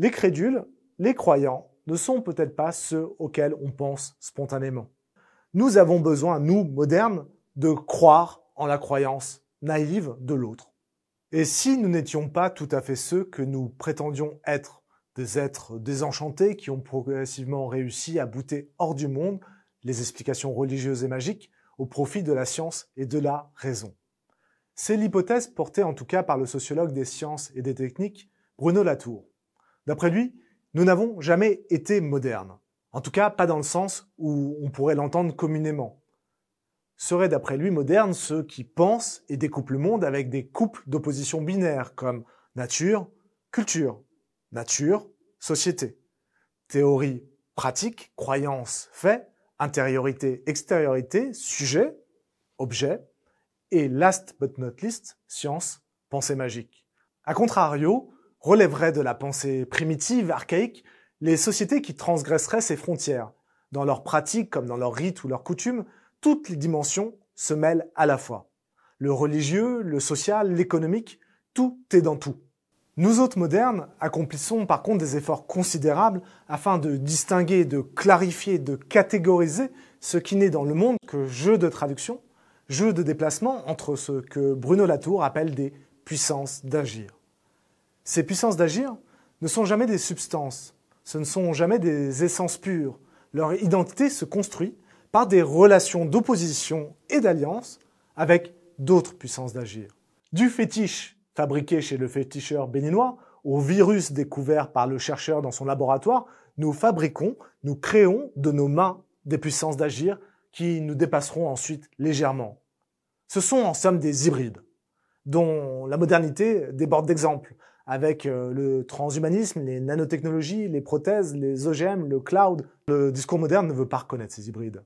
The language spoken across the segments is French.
Les crédules, les croyants, ne sont peut-être pas ceux auxquels on pense spontanément. Nous avons besoin, nous, modernes, de croire en la croyance naïve de l'autre. Et si nous n'étions pas tout à fait ceux que nous prétendions être, des êtres désenchantés qui ont progressivement réussi à bouter hors du monde les explications religieuses et magiques au profit de la science et de la raison. C'est l'hypothèse portée en tout cas par le sociologue des sciences et des techniques Bruno Latour. D'après lui, nous n'avons jamais été modernes. En tout cas, pas dans le sens où on pourrait l'entendre communément. Serait d'après lui moderne ceux qui pensent et découpent le monde avec des couples d'opposition binaires comme nature, culture, nature, société. Théorie, pratique, croyance, fait, intériorité, extériorité, sujet, objet, et last but not least, science, pensée magique. A contrario, relèveraient de la pensée primitive, archaïque, les sociétés qui transgresseraient ces frontières. Dans leurs pratiques comme dans leurs rites ou leurs coutumes, toutes les dimensions se mêlent à la fois. Le religieux, le social, l'économique, tout est dans tout. Nous autres modernes accomplissons par contre des efforts considérables afin de distinguer, de clarifier, de catégoriser ce qui n'est dans le monde que jeu de traduction, jeu de déplacement entre ce que Bruno Latour appelle des puissances d'agir. Ces puissances d'agir ne sont jamais des substances, ce ne sont jamais des essences pures. Leur identité se construit par des relations d'opposition et d'alliance avec d'autres puissances d'agir. Du fétiche fabriqué chez le féticheur béninois au virus découvert par le chercheur dans son laboratoire, nous fabriquons, nous créons de nos mains des puissances d'agir qui nous dépasseront ensuite légèrement. Ce sont en somme des hybrides, dont la modernité déborde d'exemples, avec euh, le transhumanisme, les nanotechnologies, les prothèses, les OGM, le cloud. Le discours moderne ne veut pas reconnaître ces hybrides.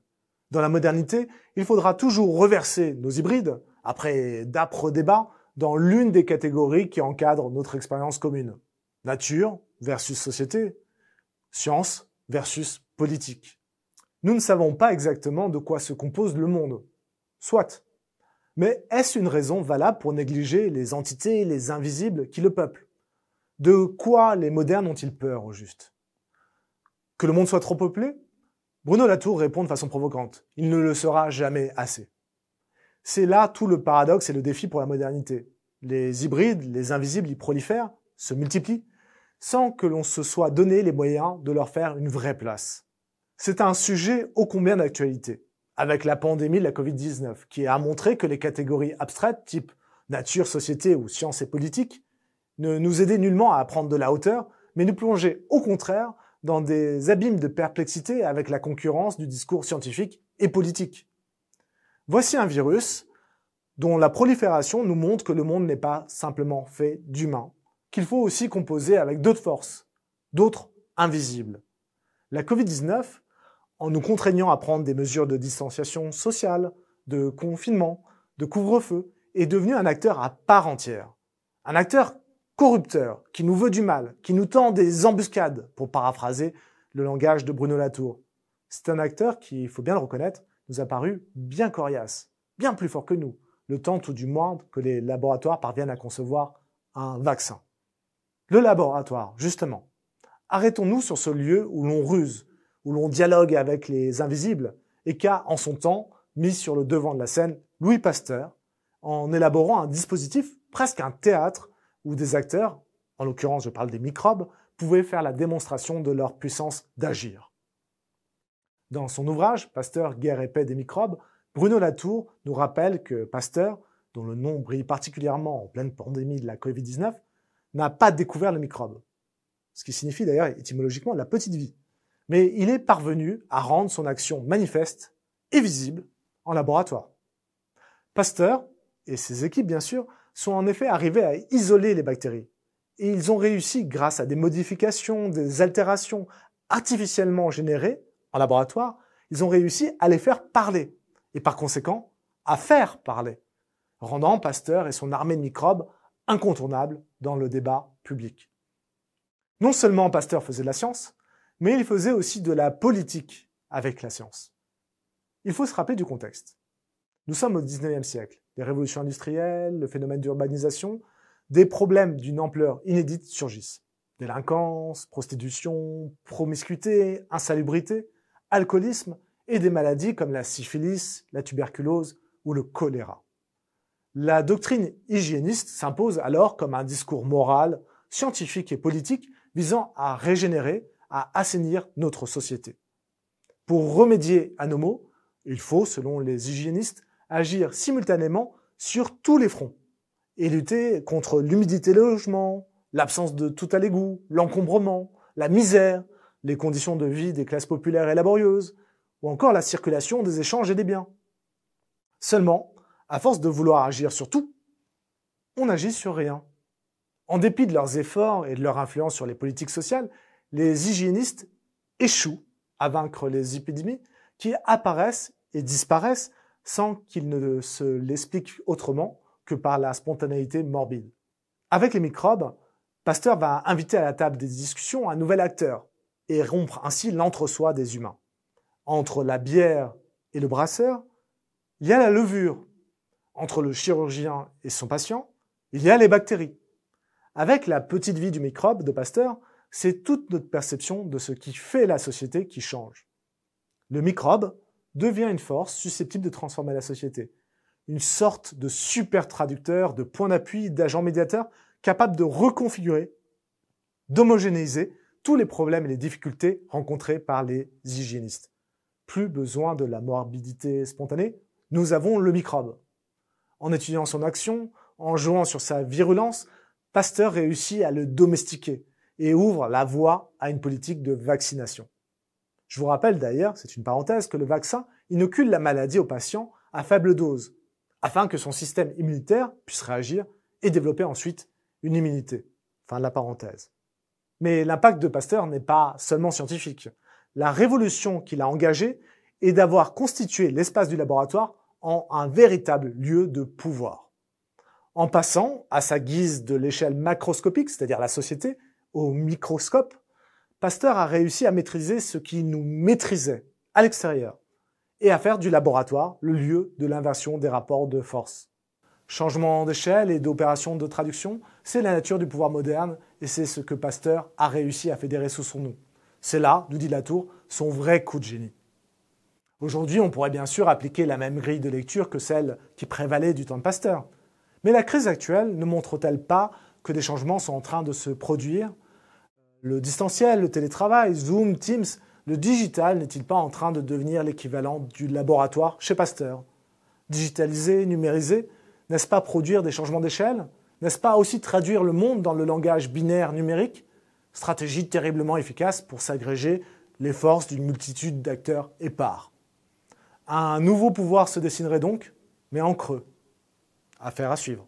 Dans la modernité, il faudra toujours reverser nos hybrides, après d'âpres débats, dans l'une des catégories qui encadrent notre expérience commune. Nature versus société, science versus politique. Nous ne savons pas exactement de quoi se compose le monde. Soit. Mais est-ce une raison valable pour négliger les entités, les invisibles qui le peuplent de quoi les modernes ont-ils peur, au juste Que le monde soit trop peuplé Bruno Latour répond de façon provocante Il ne le sera jamais assez. C'est là tout le paradoxe et le défi pour la modernité. Les hybrides, les invisibles y prolifèrent, se multiplient, sans que l'on se soit donné les moyens de leur faire une vraie place. C'est un sujet ô combien d'actualité, avec la pandémie de la Covid-19, qui a montré que les catégories abstraites, type nature, société ou sciences et politique, ne nous aider nullement à apprendre de la hauteur, mais nous plonger au contraire dans des abîmes de perplexité avec la concurrence du discours scientifique et politique. Voici un virus dont la prolifération nous montre que le monde n'est pas simplement fait d'humains, qu'il faut aussi composer avec d'autres forces, d'autres invisibles. La Covid-19, en nous contraignant à prendre des mesures de distanciation sociale, de confinement, de couvre-feu, est devenue un acteur à part entière. Un acteur corrupteur, qui nous veut du mal, qui nous tend des embuscades, pour paraphraser le langage de Bruno Latour. C'est un acteur qui, il faut bien le reconnaître, nous a paru bien coriace, bien plus fort que nous, le temps tout du moins que les laboratoires parviennent à concevoir un vaccin. Le laboratoire, justement. Arrêtons-nous sur ce lieu où l'on ruse, où l'on dialogue avec les invisibles, et qu'a, en son temps, mis sur le devant de la scène Louis Pasteur, en élaborant un dispositif presque un théâtre où des acteurs, en l'occurrence je parle des microbes, pouvaient faire la démonstration de leur puissance d'agir. Dans son ouvrage Pasteur, guerre et paix des microbes, Bruno Latour nous rappelle que Pasteur, dont le nom brille particulièrement en pleine pandémie de la Covid-19, n'a pas découvert le microbe. Ce qui signifie d'ailleurs étymologiquement la petite vie. Mais il est parvenu à rendre son action manifeste et visible en laboratoire. Pasteur et ses équipes, bien sûr, sont en effet arrivés à isoler les bactéries. Et ils ont réussi, grâce à des modifications, des altérations artificiellement générées en laboratoire, ils ont réussi à les faire parler. Et par conséquent, à faire parler, rendant Pasteur et son armée de microbes incontournables dans le débat public. Non seulement Pasteur faisait de la science, mais il faisait aussi de la politique avec la science. Il faut se rappeler du contexte. Nous sommes au 19e siècle. Les révolutions industrielles, le phénomène d'urbanisation, des problèmes d'une ampleur inédite surgissent. Délinquance, prostitution, promiscuité, insalubrité, alcoolisme et des maladies comme la syphilis, la tuberculose ou le choléra. La doctrine hygiéniste s'impose alors comme un discours moral, scientifique et politique visant à régénérer, à assainir notre société. Pour remédier à nos maux, il faut, selon les hygiénistes, agir simultanément sur tous les fronts et lutter contre l'humidité des logements, l'absence de tout à l'égout, l'encombrement, la misère, les conditions de vie des classes populaires et laborieuses, ou encore la circulation des échanges et des biens. Seulement, à force de vouloir agir sur tout, on n'agit sur rien. En dépit de leurs efforts et de leur influence sur les politiques sociales, les hygiénistes échouent à vaincre les épidémies qui apparaissent et disparaissent sans qu'il ne se l'explique autrement que par la spontanéité morbide. Avec les microbes, Pasteur va inviter à la table des discussions un nouvel acteur et rompre ainsi l'entre-soi des humains. Entre la bière et le brasseur, il y a la levure. Entre le chirurgien et son patient, il y a les bactéries. Avec la petite vie du microbe de Pasteur, c'est toute notre perception de ce qui fait la société qui change. Le microbe devient une force susceptible de transformer la société. Une sorte de super traducteur, de point d'appui, d'agent médiateur capable de reconfigurer, d'homogénéiser tous les problèmes et les difficultés rencontrés par les hygiénistes. Plus besoin de la morbidité spontanée, nous avons le microbe. En étudiant son action, en jouant sur sa virulence, Pasteur réussit à le domestiquer et ouvre la voie à une politique de vaccination. Je vous rappelle d'ailleurs, c'est une parenthèse, que le vaccin inocule la maladie au patient à faible dose, afin que son système immunitaire puisse réagir et développer ensuite une immunité. Fin de la parenthèse. Mais l'impact de Pasteur n'est pas seulement scientifique. La révolution qu'il a engagée est d'avoir constitué l'espace du laboratoire en un véritable lieu de pouvoir. En passant, à sa guise de l'échelle macroscopique, c'est-à-dire la société, au microscope, Pasteur a réussi à maîtriser ce qui nous maîtrisait à l'extérieur et à faire du laboratoire le lieu de l'inversion des rapports de force. Changement d'échelle et d'opération de traduction, c'est la nature du pouvoir moderne et c'est ce que Pasteur a réussi à fédérer sous son nom. C'est là, nous dit Latour, son vrai coup de génie. Aujourd'hui, on pourrait bien sûr appliquer la même grille de lecture que celle qui prévalait du temps de Pasteur. Mais la crise actuelle ne montre-t-elle pas que des changements sont en train de se produire le distanciel, le télétravail, Zoom, Teams, le digital n'est-il pas en train de devenir l'équivalent du laboratoire chez Pasteur Digitaliser, numériser, n'est-ce pas produire des changements d'échelle N'est-ce pas aussi traduire le monde dans le langage binaire numérique Stratégie terriblement efficace pour s'agréger les forces d'une multitude d'acteurs épars. Un nouveau pouvoir se dessinerait donc, mais en creux. Affaire à suivre.